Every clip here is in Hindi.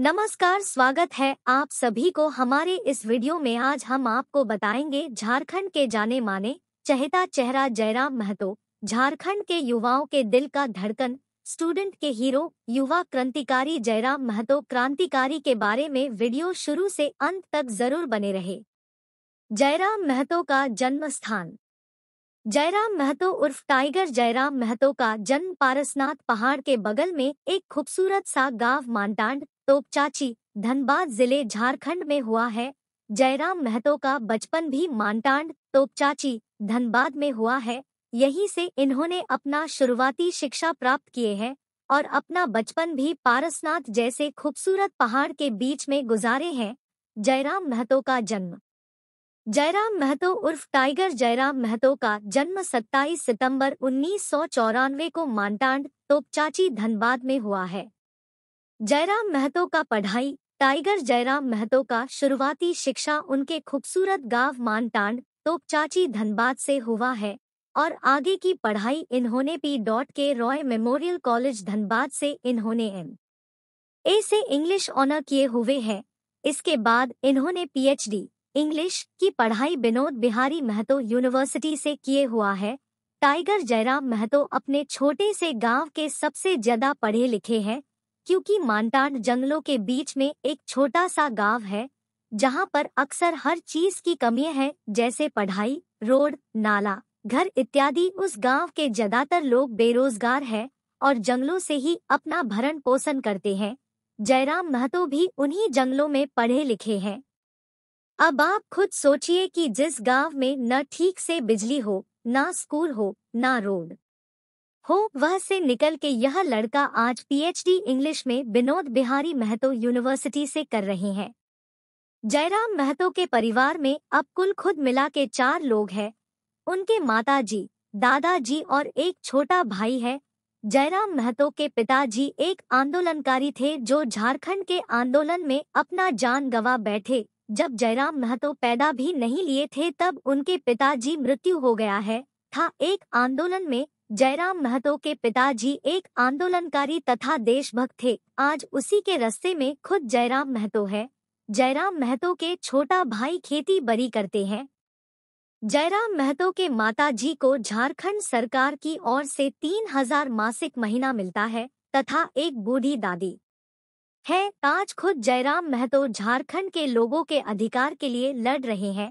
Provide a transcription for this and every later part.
नमस्कार स्वागत है आप सभी को हमारे इस वीडियो में आज हम आपको बताएंगे झारखंड के जाने माने चहता चेहरा जयराम महतो झारखंड के युवाओं के दिल का धड़कन स्टूडेंट के हीरो युवा क्रांतिकारी जयराम महतो क्रांतिकारी के बारे में वीडियो शुरू से अंत तक जरूर बने रहे जयराम महतो का जन्म स्थान जयराम महतो उर्फ टाइगर जयराम महतो का जन्म पारसनाथ पहाड़ के बगल में एक खूबसूरत सा गांव मानटांड तोपचाची धनबाद जिले झारखंड में हुआ है जयराम महतो का बचपन भी मानटांड तोपचाची धनबाद में हुआ है यहीं से इन्होंने अपना शुरुआती शिक्षा प्राप्त किए हैं और अपना बचपन भी पारसनाथ जैसे खूबसूरत पहाड़ के बीच में गुजारे हैं जयराम महतो का जन्म जयराम महतो उर्फ टाइगर जयराम महतो का जन्म 27 सितंबर उन्नीस को मानटांड तोपचाची धनबाद में हुआ है जयराम महतो का पढ़ाई टाइगर जयराम महतो का शुरुआती शिक्षा उनके खूबसूरत गांव मानटांड तोपचाची धनबाद से हुआ है और आगे की पढ़ाई इन्होंने पी डॉट के रॉय मेमोरियल कॉलेज धनबाद से इन्होंने एम ए से इंग्लिश ऑनर किए हुए हैं इसके बाद इन्होंने पीएचडी इंग्लिश की पढ़ाई विनोद बिहारी महतो यूनिवर्सिटी से किए हुआ है टाइगर जयराम महतो अपने छोटे से गांव के सबसे ज्यादा पढ़े लिखे हैं क्योंकि मानटाड जंगलों के बीच में एक छोटा सा गांव है जहां पर अक्सर हर चीज की कमी है जैसे पढ़ाई रोड नाला घर इत्यादि उस गांव के ज्यादातर लोग बेरोजगार हैं और जंगलों से ही अपना भरण पोषण करते हैं जयराम महतो भी उन्हीं जंगलों में पढ़े लिखे हैं अब आप खुद सोचिए कि जिस गांव में न ठीक से बिजली हो ना स्कूल हो ना रोड हो वह से निकल के यह लड़का आज पीएचडी इंग्लिश में विनोद बिहारी महतो यूनिवर्सिटी से कर रहे हैं जयराम महतो के परिवार में अब कुल खुद मिला के चार लोग हैं उनके माताजी, दादाजी और एक छोटा भाई है जयराम महतो के पिताजी एक आंदोलनकारी थे जो झारखंड के आंदोलन में अपना जान गवा बैठे जब जयराम महतो पैदा भी नहीं लिए थे तब उनके पिताजी मृत्यु हो गया है था एक आंदोलन में जयराम महतो के पिताजी एक आंदोलनकारी तथा देशभक्त थे आज उसी के रस्ते में खुद जयराम महतो है जयराम महतो के छोटा भाई खेती बड़ी करते हैं जयराम महतो के माताजी को झारखंड सरकार की ओर से तीन हजार मासिक महीना मिलता है तथा एक बूढ़ी दादी है आज खुद जयराम महतो झारखंड के लोगों के अधिकार के लिए लड़ रहे हैं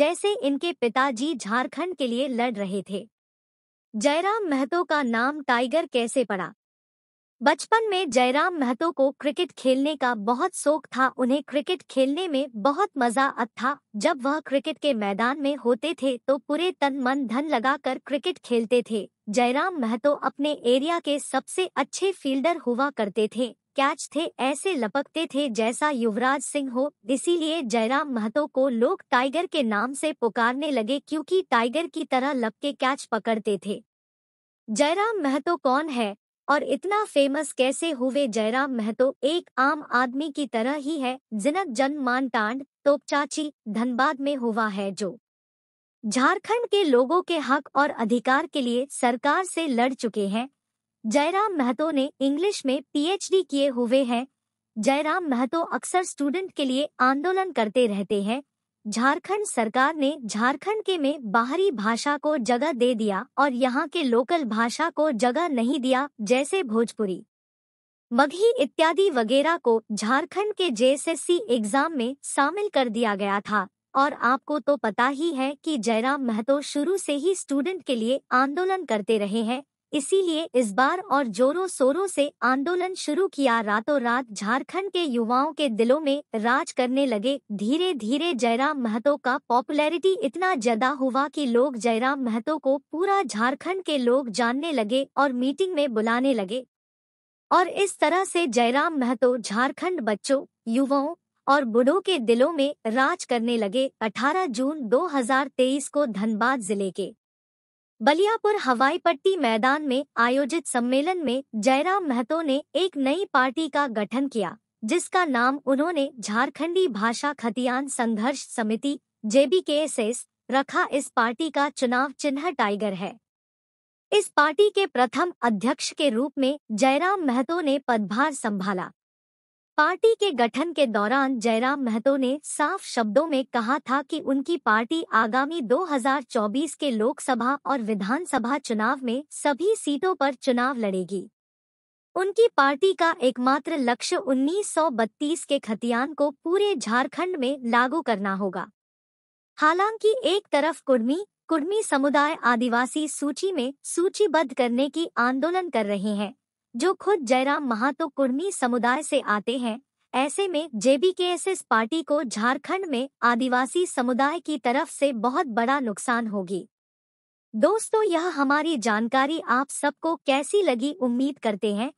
जैसे इनके पिताजी झारखंड के लिए लड़ रहे थे जयराम महतो का नाम टाइगर कैसे पड़ा बचपन में जयराम महतो को क्रिकेट खेलने का बहुत शौक था उन्हें क्रिकेट खेलने में बहुत मजा आता जब वह क्रिकेट के मैदान में होते थे तो पूरे तन मन धन लगाकर क्रिकेट खेलते थे जयराम महतो अपने एरिया के सबसे अच्छे फील्डर हुआ करते थे कैच थे ऐसे लपकते थे जैसा युवराज सिंह हो इसीलिए जयराम महतो को लोग टाइगर के नाम से पुकारने लगे क्योंकि टाइगर की तरह लपके कैच पकड़ते थे जयराम महतो कौन है और इतना फेमस कैसे हुए जयराम महतो एक आम आदमी की तरह ही है जिनक जन्म टांड तोपचाची धनबाद में हुआ है जो झारखंड के लोगों के हक और अधिकार के लिए सरकार से लड़ चुके हैं जयराम महतो ने इंग्लिश में पीएचडी किए हुए हैं जयराम महतो अक्सर स्टूडेंट के लिए आंदोलन करते रहते हैं झारखंड सरकार ने झारखंड के में बाहरी भाषा को जगह दे दिया और यहाँ के लोकल भाषा को जगह नहीं दिया जैसे भोजपुरी मगही इत्यादि वगैरह को झारखंड के जेएसएससी एग्जाम में शामिल कर दिया गया था और आपको तो पता ही है कि जयराम महतो शुरू से ही स्टूडेंट के लिए आंदोलन करते रहे हैं इसीलिए इस बार और जोरों शोरों से आंदोलन शुरू किया रातों रात झारखंड के युवाओं के दिलों में राज करने लगे धीरे धीरे जयराम महतो का पॉपुलैरिटी इतना ज्यादा हुआ कि लोग जयराम महतो को पूरा झारखंड के लोग जानने लगे और मीटिंग में बुलाने लगे और इस तरह से जयराम महतो झारखंड बच्चों युवाओं और बुढ़ो के दिलों में राज करने लगे 18 जून 2023 को धनबाद जिले के बलियापुर हवाई पट्टी मैदान में आयोजित सम्मेलन में जयराम महतो ने एक नई पार्टी का गठन किया जिसका नाम उन्होंने झारखंडी भाषा खतियान संघर्ष समिति जेबीकेएसएस रखा इस पार्टी का चुनाव चिन्ह टाइगर है इस पार्टी के प्रथम अध्यक्ष के रूप में जयराम महतो ने पदभार संभाला पार्टी के गठन के दौरान जयराम महतो ने साफ शब्दों में कहा था कि उनकी पार्टी आगामी 2024 के लोकसभा और विधानसभा चुनाव में सभी सीटों पर चुनाव लड़ेगी उनकी पार्टी का एकमात्र लक्ष्य 1932 के खतियान को पूरे झारखंड में लागू करना होगा हालांकि एक तरफ कुर्मी कुर्मी समुदाय आदिवासी सूची में सूचीबद्ध करने की आंदोलन कर रहे हैं जो खुद जयराम महातो कुर्मी समुदाय से आते हैं ऐसे में जेबीकेएसएस पार्टी को झारखंड में आदिवासी समुदाय की तरफ से बहुत बड़ा नुकसान होगी दोस्तों यह हमारी जानकारी आप सबको कैसी लगी उम्मीद करते हैं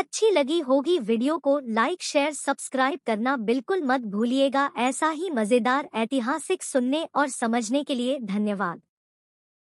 अच्छी लगी होगी वीडियो को लाइक शेयर सब्सक्राइब करना बिल्कुल मत भूलिएगा ऐसा ही मज़ेदार ऐतिहासिक सुनने और समझने के लिए धन्यवाद